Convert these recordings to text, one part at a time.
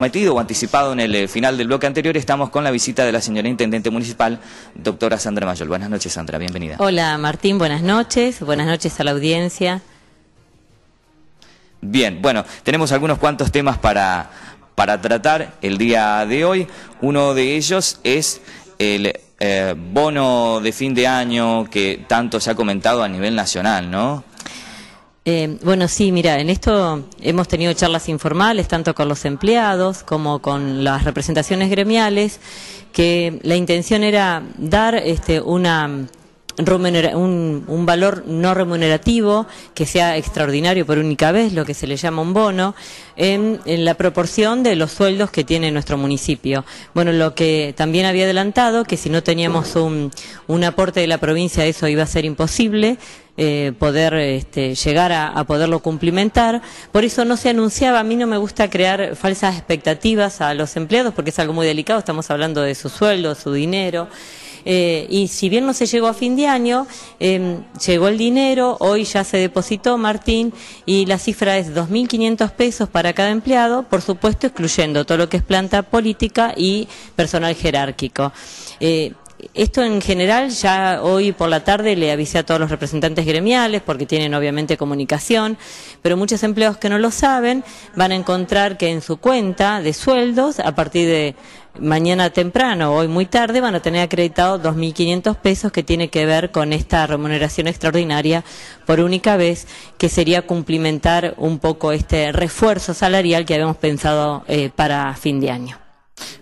metido o anticipado en el eh, final del bloque anterior, estamos con la visita de la señora Intendente Municipal, doctora Sandra Mayol. Buenas noches, Sandra, bienvenida. Hola, Martín, buenas noches, buenas noches a la audiencia. Bien, bueno, tenemos algunos cuantos temas para, para tratar el día de hoy. Uno de ellos es el eh, bono de fin de año que tanto se ha comentado a nivel nacional, ¿no? Eh, bueno, sí, mira, en esto hemos tenido charlas informales tanto con los empleados como con las representaciones gremiales, que la intención era dar este, una un, valor no remunerativo que sea extraordinario por única vez, lo que se le llama un bono, en, la proporción de los sueldos que tiene nuestro municipio. Bueno, lo que también había adelantado, que si no teníamos un aporte de la provincia eso iba a ser imposible, eh, poder este, llegar a, poderlo cumplimentar. Por eso no se anunciaba, a mí no me gusta crear falsas expectativas a los empleados porque es algo muy delicado, estamos hablando de su sueldo, su dinero. Eh, y si bien no se llegó a fin de año, em, llegó el dinero, hoy ya se depositó Martín y la cifra es 2.500 pesos para cada empleado, por supuesto excluyendo todo lo que es planta política y personal jerárquico. Eh, esto en general, ya hoy por la tarde le avisé a todos los representantes gremiales, porque tienen obviamente comunicación, pero muchos empleados que no lo saben van a encontrar que en su cuenta de sueldos, a partir de mañana temprano o hoy muy tarde, van a tener acreditados 2.500 pesos que tiene que ver con esta remuneración extraordinaria por única vez, que sería cumplimentar un poco este refuerzo salarial que habíamos pensado eh, para fin de año.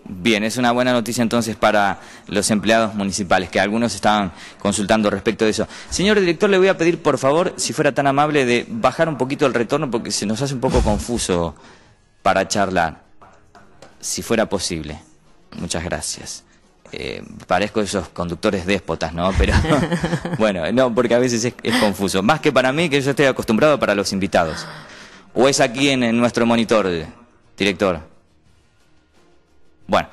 Bien, es una buena noticia entonces para los empleados municipales, que algunos estaban consultando respecto de eso. Señor director, le voy a pedir, por favor, si fuera tan amable, de bajar un poquito el retorno porque se nos hace un poco confuso para charlar, si fuera posible. Muchas gracias. Eh, parezco esos conductores déspotas, ¿no? Pero bueno, no, porque a veces es, confuso. Más que para mí, que yo estoy acostumbrado para los invitados. ¿O es aquí en nuestro monitor, director? Bueno,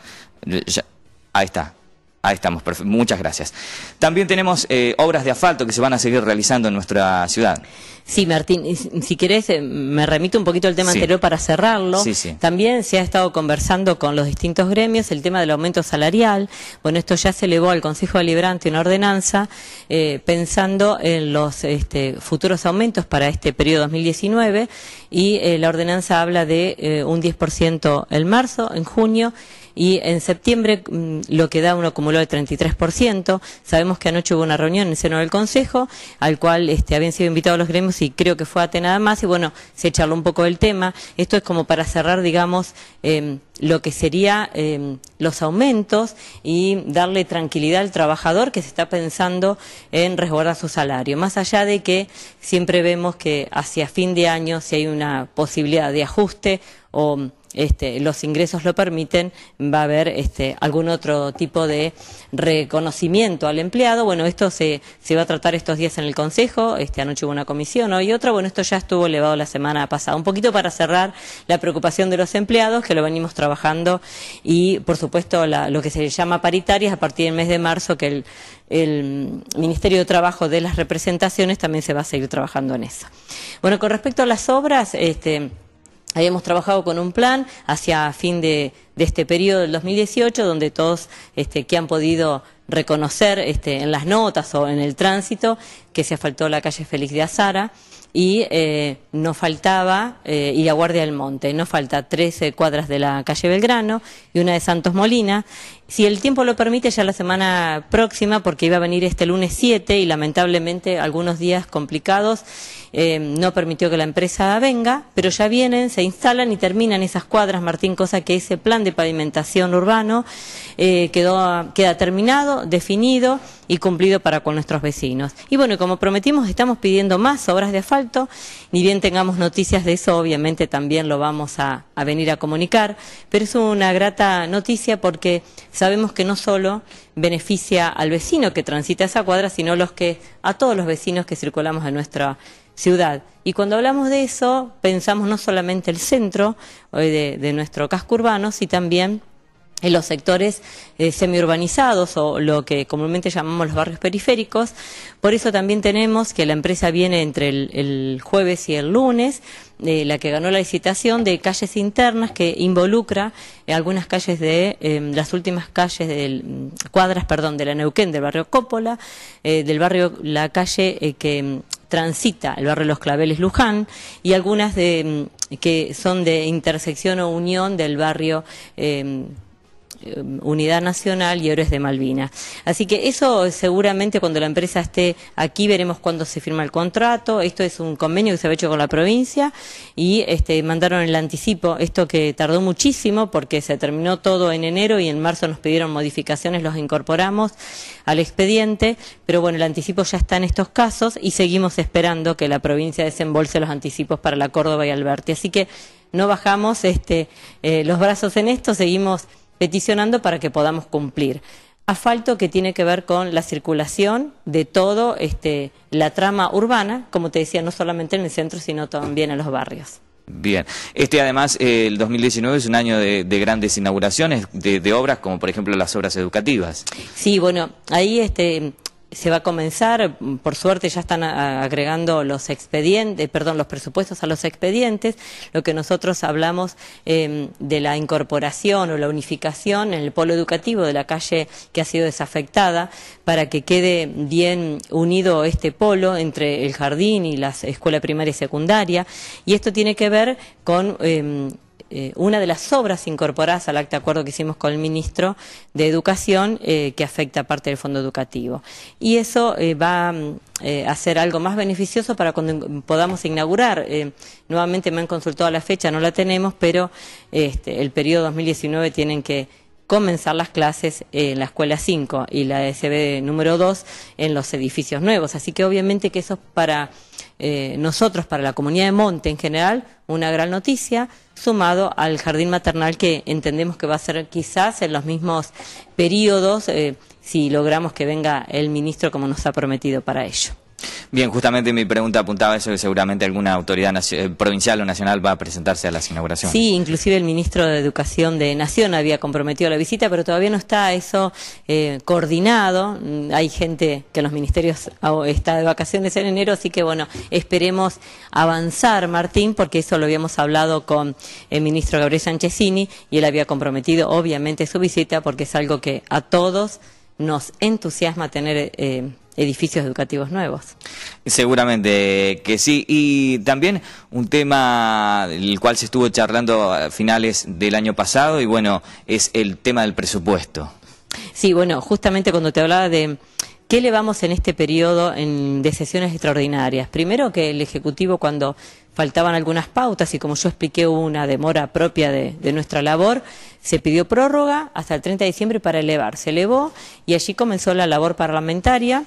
ahí está. Ahí estamos, muchas gracias. También tenemos eh, obras de asfalto que se van a seguir realizando en nuestra ciudad. Sí, Martín, si querés, eh, me remito un poquito al tema anterior para cerrarlo. Sí, También se ha estado conversando con los distintos gremios el tema del aumento salarial. Bueno, esto ya se elevó al Consejo Deliberante una ordenanza eh, pensando en los este, futuros aumentos para este periodo 2019 y la ordenanza habla de un 10% en marzo, en junio y en septiembre mm, lo que da un acumulado el 33%. Sabemos que anoche hubo una reunión en el seno del Consejo, al cual este, habían sido invitados los gremios y creo que fue ATE nada más, y bueno, se charló un poco del tema. Esto es como para cerrar, digamos, em, lo que sería em, los aumentos y darle tranquilidad al trabajador que se está pensando en resguardar su salario. Más allá de que siempre vemos que hacia fin de año si hay una posibilidad de ajuste o este, los ingresos lo permiten, va a haber este, algún otro tipo de reconocimiento al empleado. Bueno, esto se, va a tratar estos días en el Consejo, este, anoche hubo una comisión, hoy otra. Bueno, esto ya estuvo elevado la semana pasada. Un poquito para cerrar la preocupación de los empleados, que lo venimos trabajando, y por supuesto lo que se llama paritarias a partir del mes de marzo, que el, el Ministerio de Trabajo de las representaciones también se va a seguir trabajando en eso. Bueno, con respecto a las obras, este, Habíamos trabajado con un plan hacia fin de, este periodo del 2018, donde todos este, que han podido reconocer este, en las notas o en el tránsito que se asfaltó la calle Félix de Azara y eh, nos faltaba, eh, y la Guardia del Monte, no falta 13 cuadras de la calle Belgrano y una de Santos Molina. Si el tiempo lo permite, ya la semana próxima, porque iba a venir este lunes 7 y lamentablemente algunos días complicados eh, no permitió que la empresa venga, pero ya vienen, se instalan y terminan esas cuadras, Martín, cosa que ese plan de pavimentación urbano eh, quedó, queda terminado, definido y cumplido para con nuestros vecinos. Y bueno, como prometimos, estamos pidiendo más obras de asfalto, ni bien tengamos noticias de eso, obviamente también lo vamos a, venir a comunicar, pero es una grata noticia porque sabemos que no solo beneficia al vecino que transita esa cuadra, sino los que, a todos los vecinos que circulamos en nuestra ciudad. Y cuando hablamos de eso, pensamos no solamente el centro de, de nuestro casco urbano, sino también en los sectores eh, semiurbanizados o lo que comúnmente llamamos los barrios periféricos. Por eso también tenemos que la empresa viene entre el, jueves y el lunes, eh, la que ganó la licitación de calles internas que involucra eh, algunas calles de em, las últimas calles del mm, cuadras, perdón, de la Neuquén, del barrio Cópola, del barrio la calle que mm, transita el barrio Los Claveles Luján y algunas de mm, que son de intersección o unión del barrio em, eh, Unidad Nacional y Héroes de Malvinas. Así que eso seguramente cuando la empresa esté aquí veremos cuándo se firma el contrato. Esto es un convenio que se ha hecho con la provincia y este, mandaron el anticipo, esto que tardó muchísimo porque se terminó todo en enero y en marzo nos pidieron modificaciones, los incorporamos al expediente, pero bueno, el anticipo ya está en estos casos y seguimos esperando que la provincia desembolse los anticipos para la Córdoba y Alberti. Así que no bajamos este, eh, los brazos en esto, seguimos peticionando para que podamos cumplir. Asfalto que tiene que ver con la circulación de todo este, la trama urbana, como te decía, no solamente en el centro, sino también en los barrios. Bien, este además, el 2019 es un año de, grandes inauguraciones de, de, obras, como por ejemplo las obras educativas. Sí, bueno, ahí este, se va a comenzar, por suerte ya están agregando los expedientes, perdón, los presupuestos a los expedientes, lo que nosotros hablamos em, de la incorporación o la unificación en el polo educativo de la calle que ha sido desafectada, para que quede bien unido este polo entre el jardín y la escuela primaria y secundaria, y esto tiene que ver con em, eh, una de las obras incorporadas al acta de acuerdo que hicimos con el ministro de Educación eh, que afecta parte del fondo educativo. Y eso eh, va mm, a ser algo más beneficioso para cuando podamos inaugurar. nuevamente me han consultado la fecha, no la tenemos, pero este, el periodo 2019 tienen que comenzar las clases en la escuela 5 y la SB número 2 en los edificios nuevos. Así que obviamente que eso es para eh, nosotros, para la comunidad de Monte en general, una gran noticia, sumado al jardín maternal que entendemos que va a ser quizás en los mismos periodos, eh, si logramos que venga el ministro como nos ha prometido para ello. Bien, justamente mi pregunta apuntaba a eso, que seguramente alguna autoridad eh, provincial o nacional va a presentarse a las inauguraciones. Sí, inclusive el ministro de Educación de Nación había comprometido la visita, pero todavía no está eso eh, coordinado. Mm, hay gente que en los ministerios está de vacaciones en enero, así que bueno, esperemos avanzar, Martín, porque eso lo habíamos hablado con el ministro Gabriel Sanchezini y él había comprometido obviamente su visita porque es algo que a todos nos entusiasma tener... Eh, edificios educativos nuevos. Seguramente que sí. Y también un tema el cual se estuvo charlando a finales del año pasado y bueno, es el tema del presupuesto. Sí, bueno, justamente cuando te hablaba de... ¿Qué elevamos en este periodo en, de sesiones extraordinarias? Primero que el Ejecutivo cuando faltaban algunas pautas y como yo expliqué hubo una demora propia de, de, nuestra labor, se pidió prórroga hasta el 30 de diciembre para elevar. Se elevó y allí comenzó la labor parlamentaria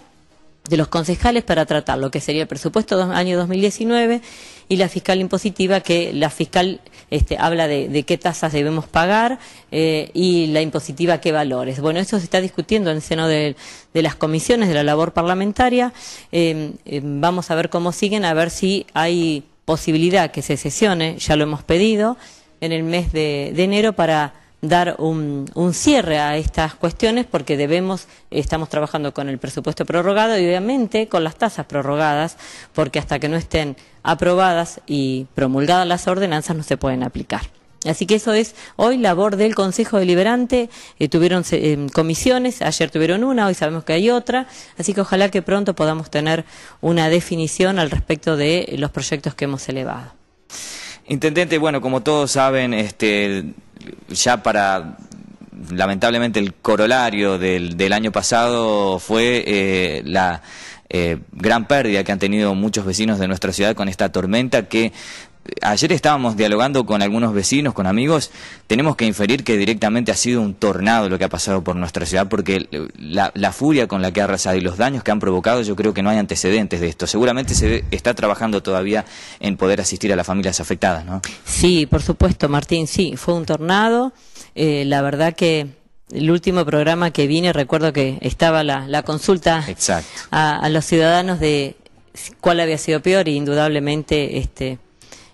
de los concejales para tratar lo que sería el presupuesto dos, año 2019 y la fiscal impositiva, que la fiscal este, habla de, qué tasas debemos pagar eh, y la impositiva qué valores. Bueno, eso se está discutiendo en el seno de, las comisiones de la labor parlamentaria. Em, em, vamos a ver cómo siguen, a ver si hay posibilidad que se sesione, ya lo hemos pedido, en el mes de enero para dar un, cierre a estas cuestiones porque debemos, estamos trabajando con el presupuesto prorrogado y obviamente con las tasas prorrogadas porque hasta que no estén aprobadas y promulgadas las ordenanzas no se pueden aplicar. Así que eso es hoy labor del Consejo Deliberante. Eh, tuvieron em, comisiones, ayer tuvieron una, hoy sabemos que hay otra. Así que ojalá que pronto podamos tener una definición al respecto de los proyectos que hemos elevado. Intendente, bueno, como todos saben, este, ya para lamentablemente el corolario del, del año pasado fue eh, la eh, gran pérdida que han tenido muchos vecinos de nuestra ciudad con esta tormenta que ayer estábamos dialogando con algunos vecinos, con amigos, tenemos que inferir que directamente ha sido un tornado lo que ha pasado por nuestra ciudad, porque la, furia con la que ha arrasado y los daños que han provocado, yo creo que no hay antecedentes de esto. Seguramente se está trabajando todavía en poder asistir a las familias afectadas, ¿no? Sí, por supuesto, Martín, sí, fue un tornado. Eh, la verdad que el último programa que vine, recuerdo que estaba la, consulta a, a, los ciudadanos de cuál había sido peor y indudablemente este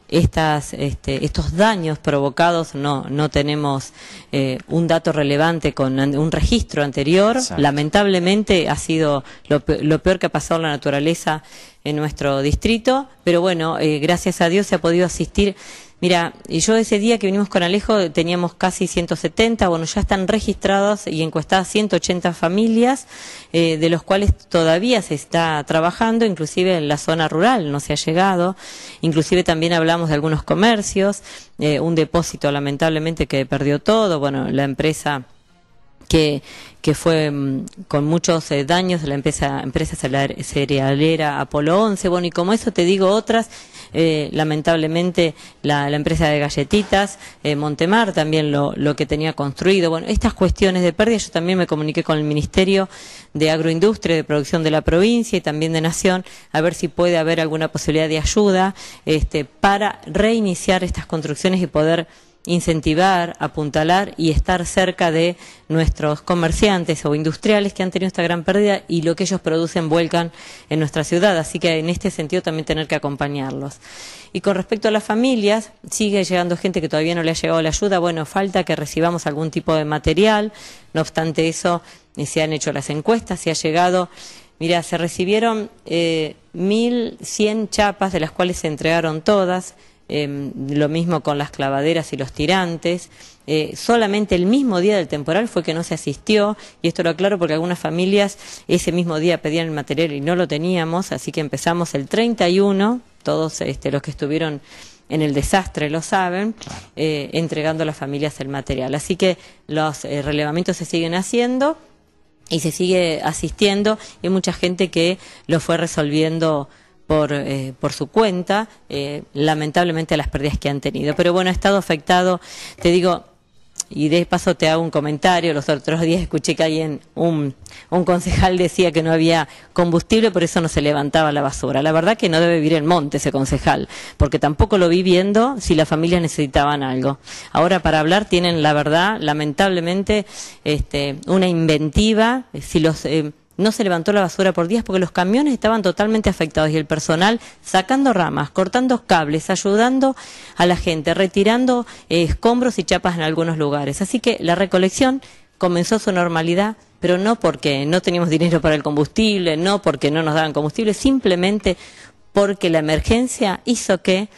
estas, este, estos daños provocados no, no tenemos eh, un dato relevante con un registro anterior. Lamentablemente ha sido lo, peor que ha pasado la naturaleza en nuestro distrito, pero bueno, eh, gracias a Dios se ha podido asistir Mira, y yo ese día que vinimos con Alejo teníamos casi 170, bueno, ya están registradas y encuestadas 180 familias, eh, de los cuales todavía se está trabajando, inclusive en la zona rural no se ha llegado, inclusive también hablamos de algunos comercios, eh, un depósito lamentablemente que perdió todo, bueno, la empresa... Que, que, fue mm, con muchos eh, daños la empresa, empresa cerealera Apolo 11. Bueno, y como eso te digo otras eh, lamentablemente la, empresa de galletitas, eh, Montemar también lo, que tenía construido. Bueno, estas cuestiones de pérdida, yo también me comuniqué con el Ministerio de Agroindustria, de Producción de la provincia y también de Nación, a ver si puede haber alguna posibilidad de ayuda este, para reiniciar estas construcciones y poder incentivar, apuntalar y estar cerca de nuestros comerciantes o industriales que han tenido esta gran pérdida y lo que ellos producen vuelcan en nuestra ciudad. Así que en este sentido también tener que acompañarlos. Y con respecto a las familias, sigue llegando gente que todavía no le ha llegado la ayuda. Bueno, falta que recibamos algún tipo de material. No obstante eso, eh, se han hecho las encuestas, se ha llegado... Mira, se recibieron eh, 1.100 chapas, de las cuales se entregaron todas. Em, lo mismo con las clavaderas y los tirantes. Eh, solamente el mismo día del temporal fue que no se asistió, y esto lo aclaro porque algunas familias ese mismo día pedían el material y no lo teníamos, así que empezamos el 31, todos este, los que estuvieron en el desastre, lo saben, eh, entregando a las familias el material. Así que los eh, relevamientos se siguen haciendo y se sigue asistiendo y hay mucha gente que lo fue resolviendo por, eh, por su cuenta, eh, lamentablemente las pérdidas que han tenido. Pero bueno, ha estado afectado, te digo, y de paso te hago un comentario, los otros días escuché que alguien, un, un concejal decía que no había combustible, por eso no se levantaba la basura. La verdad que no debe vivir en monte ese concejal, porque tampoco lo vi viendo si las familias necesitaban algo. Ahora para hablar tienen, la verdad, lamentablemente, este, una inventiva, eh, si los no se levantó la basura por días porque los camiones estaban totalmente afectados y el personal sacando ramas, cortando cables, ayudando a la gente, retirando eh, escombros y chapas en algunos lugares. Así que la recolección comenzó su normalidad, pero no porque no teníamos dinero para el combustible, no porque no nos daban combustible, simplemente porque la emergencia hizo que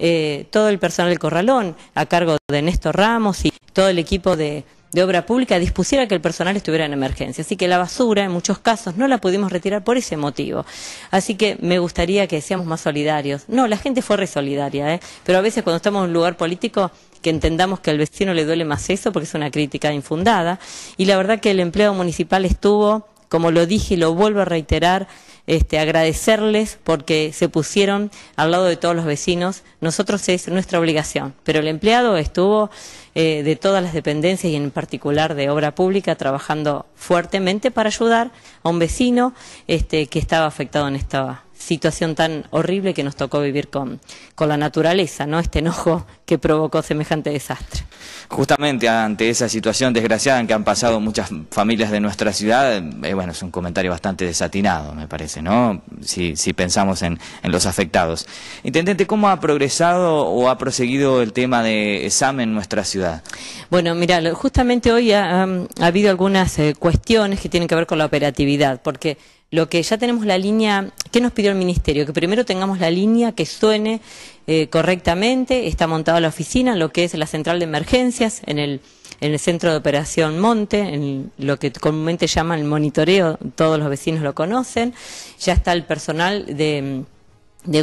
eh, todo el personal del corralón, a cargo de Néstor Ramos y todo el equipo de, de Obra Pública dispusiera que el personal estuviera en emergencia. Así que la basura, en muchos casos, no la pudimos retirar por ese motivo. Así que me gustaría que seamos más solidarios. No, la gente fue resolidaria, ¿eh? pero a veces cuando estamos en un lugar político que entendamos que al vecino le duele más eso porque es una crítica infundada. Y la verdad que el empleo municipal estuvo, como lo dije y lo vuelvo a reiterar, este, agradecerles porque se pusieron al lado de todos los vecinos. Nosotros es nuestra obligación, pero el empleado estuvo eh, de todas las dependencias y en particular de obra pública trabajando fuertemente para ayudar a un vecino este, que estaba afectado en esta situación tan horrible que nos tocó vivir con, con la naturaleza, ¿no? Este enojo que provocó semejante desastre. Justamente ante esa situación desgraciada en que han pasado muchas familias de nuestra ciudad, eh, bueno, es un comentario bastante desatinado, me parece, ¿no? Si, pensamos en, los afectados. Intendente, ¿cómo ha progresado o ha proseguido el tema de examen en nuestra ciudad? Bueno, mira, justamente hoy ha, habido algunas eh, cuestiones que tienen que ver con la operatividad, porque lo que ya tenemos la línea, ¿qué nos pidió el Ministerio? Que primero tengamos la línea que suene eh, correctamente, está montada la oficina, lo que es la central de emergencias, en el, centro de operación Monte, en lo que comúnmente llaman el monitoreo, todos los vecinos lo conocen, ya está el personal de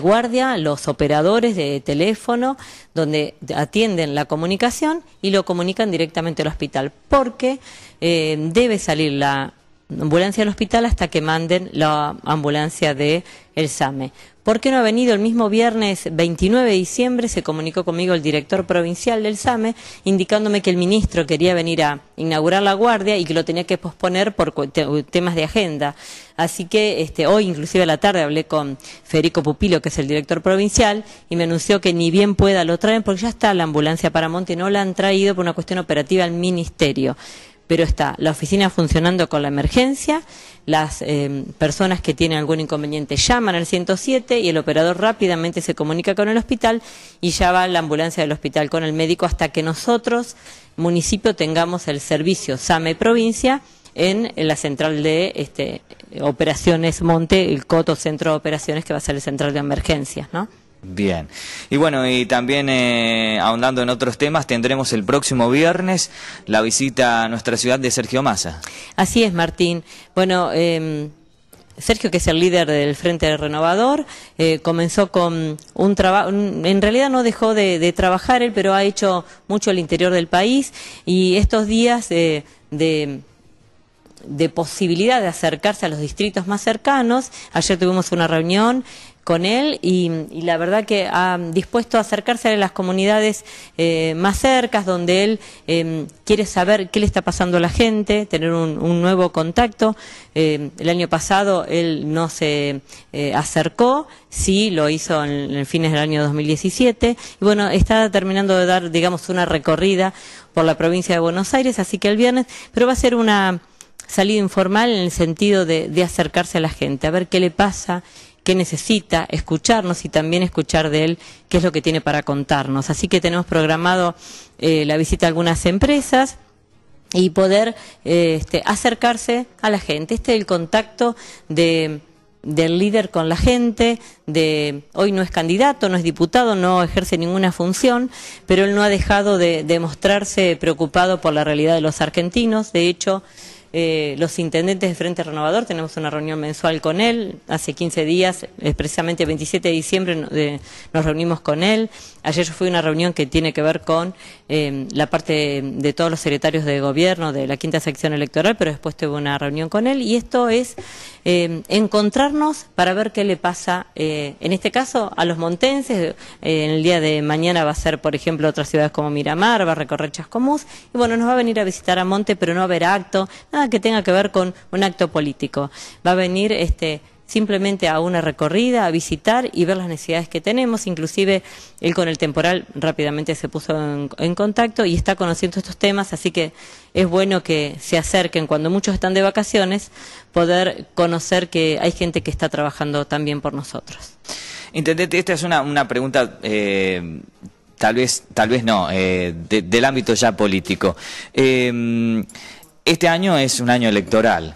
guardia, los operadores de teléfono, donde atienden la comunicación y lo comunican directamente al hospital, porque eh, debe salir la, ambulancia al hospital hasta que manden la ambulancia de el SAME. ¿Por qué no ha venido el mismo viernes 29 de diciembre? Se comunicó conmigo el director provincial del SAME indicándome que el ministro quería venir a inaugurar la guardia y que lo tenía que posponer por temas de agenda. Así que este, hoy, inclusive a la tarde, hablé con Federico Pupilo, que es el director provincial, y me anunció que ni bien pueda lo traen porque ya está la ambulancia para Monte, no la han traído por una cuestión operativa al ministerio pero está la oficina funcionando con la emergencia, las eh, personas que tienen algún inconveniente llaman al 107 y el operador rápidamente se comunica con el hospital y ya va la ambulancia del hospital con el médico hasta que nosotros, municipio, tengamos el servicio SAME Provincia en la central de este, operaciones Monte, el Coto Centro de Operaciones, que va a ser el central de emergencias, ¿no? Bien. Y bueno, y también eh, ahondando en otros temas, tendremos el próximo viernes la visita a nuestra ciudad de Sergio Massa. Así es, Martín. Bueno, em, Sergio, que es el líder del Frente Renovador, eh, comenzó con un trabajo, en realidad no dejó de, trabajar él, pero ha hecho mucho al interior del país y estos días eh, de posibilidad de acercarse a los distritos más cercanos. Ayer tuvimos una reunión con él y, la verdad que ha dispuesto a acercarse a las comunidades eh, más cercas donde él eh, quiere saber qué le está pasando a la gente, tener un, nuevo contacto. Eh, el año pasado él no se acercó, sí lo hizo en, fines del año 2017 y bueno, está terminando de dar, digamos, una recorrida por la provincia de Buenos Aires, así que el viernes, pero va a ser una salida informal en el sentido de, de acercarse a la gente, a ver qué le pasa que necesita, escucharnos y también escuchar de él qué es lo que tiene para contarnos. Así que tenemos programado eh, la visita a algunas empresas y poder eh, este, acercarse a la gente. Este es el contacto del líder con la gente, de hoy no es candidato, no es diputado, no ejerce ninguna función, pero él no ha dejado de, de mostrarse preocupado por la realidad de los argentinos. De hecho, eh, los intendentes de Frente Renovador, tenemos una reunión mensual con él, hace 15 días, precisamente el 27 de diciembre nos reunimos con él, ayer yo fui a una reunión que tiene que ver con em, la parte de, todos los secretarios de gobierno de la quinta sección electoral, pero después tuve una reunión con él y esto es em, encontrarnos para ver qué le pasa, eh, en este caso, a los montenses, eh, en el día de mañana va a ser, por ejemplo, otras ciudades como Miramar, va a recorrer Chascomús, y bueno, nos va a venir a visitar a Monte, pero no va a haber acto, nada que tenga que ver con un acto político. Va a venir este simplemente a una recorrida, a visitar y ver las necesidades que tenemos. Inclusive él con el temporal rápidamente se puso en, contacto y está conociendo estos temas, así que es bueno que se acerquen cuando muchos están de vacaciones, poder conocer que hay gente que está trabajando también por nosotros. Intendente, esta es una, pregunta... Eh, tal vez, tal vez no, eh, del ámbito ya político. Eh, este año es un año electoral.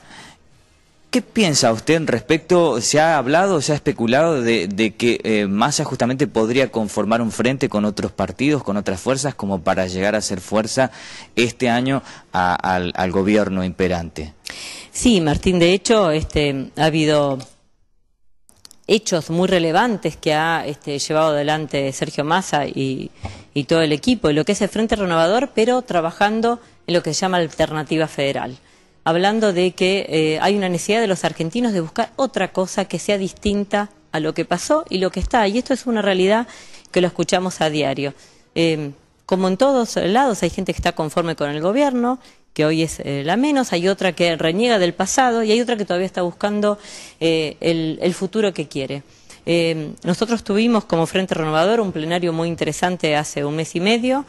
¿Qué piensa usted respecto? ¿Se ha hablado, se ha especulado de, que eh, Massa justamente podría conformar un frente con otros partidos, con otras fuerzas, como para llegar a ser fuerza este año al, gobierno imperante? Sí, Martín, de hecho, este, ha habido hechos muy relevantes que ha este, llevado adelante Sergio Massa y, todo el equipo, y lo que es el Frente Renovador, pero trabajando en lo que se llama alternativa federal, hablando de que eh, hay una necesidad de los argentinos de buscar otra cosa que sea distinta a lo que pasó y lo que está. Y esto es una realidad que lo escuchamos a diario. Eh, como en todos lados hay gente que está conforme con el gobierno que hoy es eh, la menos, hay otra que reniega del pasado y hay otra que todavía está buscando eh, el, futuro que quiere. Eh, nosotros tuvimos como Frente Renovador un plenario muy interesante hace un mes y medio,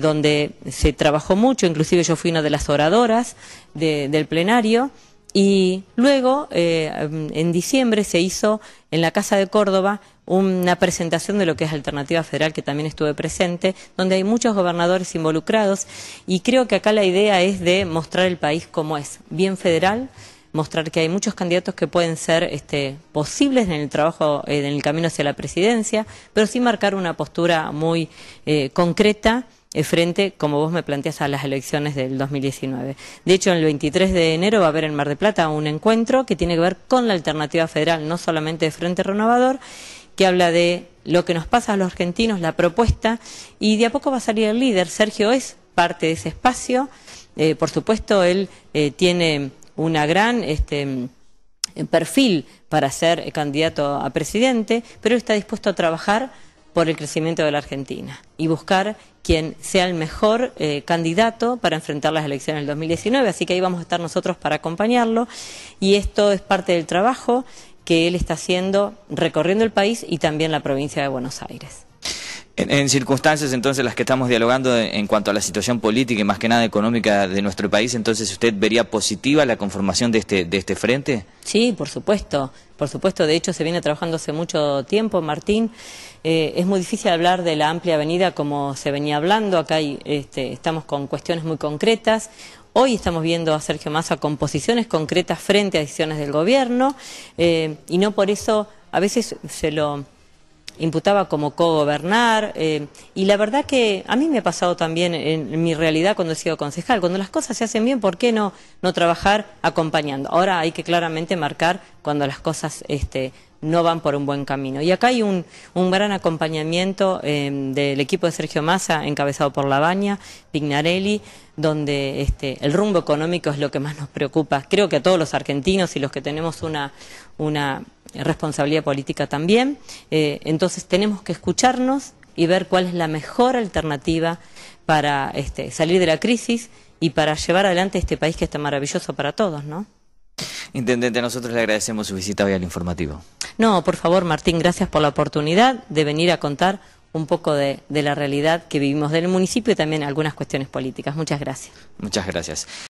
donde se trabajó mucho, inclusive yo fui una de las oradoras del plenario, y luego, en diciembre, se hizo en la Casa de Córdoba una presentación de lo que es Alternativa Federal, que también estuve presente, donde hay muchos gobernadores involucrados y creo que acá la idea es de mostrar el país como es, bien federal, mostrar que hay muchos candidatos que pueden ser este, posibles en el trabajo, eh, en el camino hacia la presidencia, pero sin marcar una postura muy eh, concreta eh, frente, como vos me planteas, a las elecciones del 2019. De hecho, el 23 de enero va a haber en Mar de Plata un encuentro que tiene que ver con la alternativa federal, no solamente de Frente Renovador, que habla de lo que nos pasa a los argentinos, la propuesta, y de a poco va a salir el líder. Sergio es parte de ese espacio. Eh, por supuesto, él eh, tiene una gran este, mm, perfil para ser eh, candidato a presidente, pero está dispuesto a trabajar por el crecimiento de la Argentina y buscar quien sea el mejor candidato para enfrentar las elecciones del 2019. Así que ahí vamos a estar nosotros para acompañarlo y esto es parte del trabajo que él está haciendo recorriendo el país y también la provincia de Buenos Aires. En, circunstancias entonces las que estamos dialogando en cuanto a la situación política y más que nada económica de nuestro país, entonces usted vería positiva la conformación de este, de este frente? Sí, por supuesto, por supuesto, de hecho se viene trabajando hace mucho tiempo, Martín. Eh, es muy difícil hablar de la amplia avenida como se venía hablando, acá hay, este, estamos con cuestiones muy concretas. Hoy estamos viendo a Sergio Massa con posiciones concretas frente a decisiones del gobierno eh, y no por eso a veces se lo imputaba como co-gobernar, eh, y la verdad que a mí me ha pasado también en, mi realidad cuando he sido concejal. Cuando las cosas se hacen bien, ¿por qué no, no trabajar acompañando? Ahora hay que claramente marcar cuando las cosas este, no van por un buen camino. Y acá hay un, un gran acompañamiento em, del equipo de Sergio Massa, encabezado por Labaña, Pignarelli, donde este, el rumbo económico es lo que más nos preocupa. Creo que a todos los argentinos y los que tenemos una, una eh, responsabilidad política también. Eh, entonces tenemos que escucharnos y ver cuál es la mejor alternativa para este, salir de la crisis y para llevar adelante este país que está maravilloso para todos, ¿no? Intendente, nosotros le agradecemos su visita hoy al informativo. No, por favor, Martín, gracias por la oportunidad de venir a contar un poco de, de la realidad que vivimos del municipio y también algunas cuestiones políticas. Muchas gracias. Muchas gracias.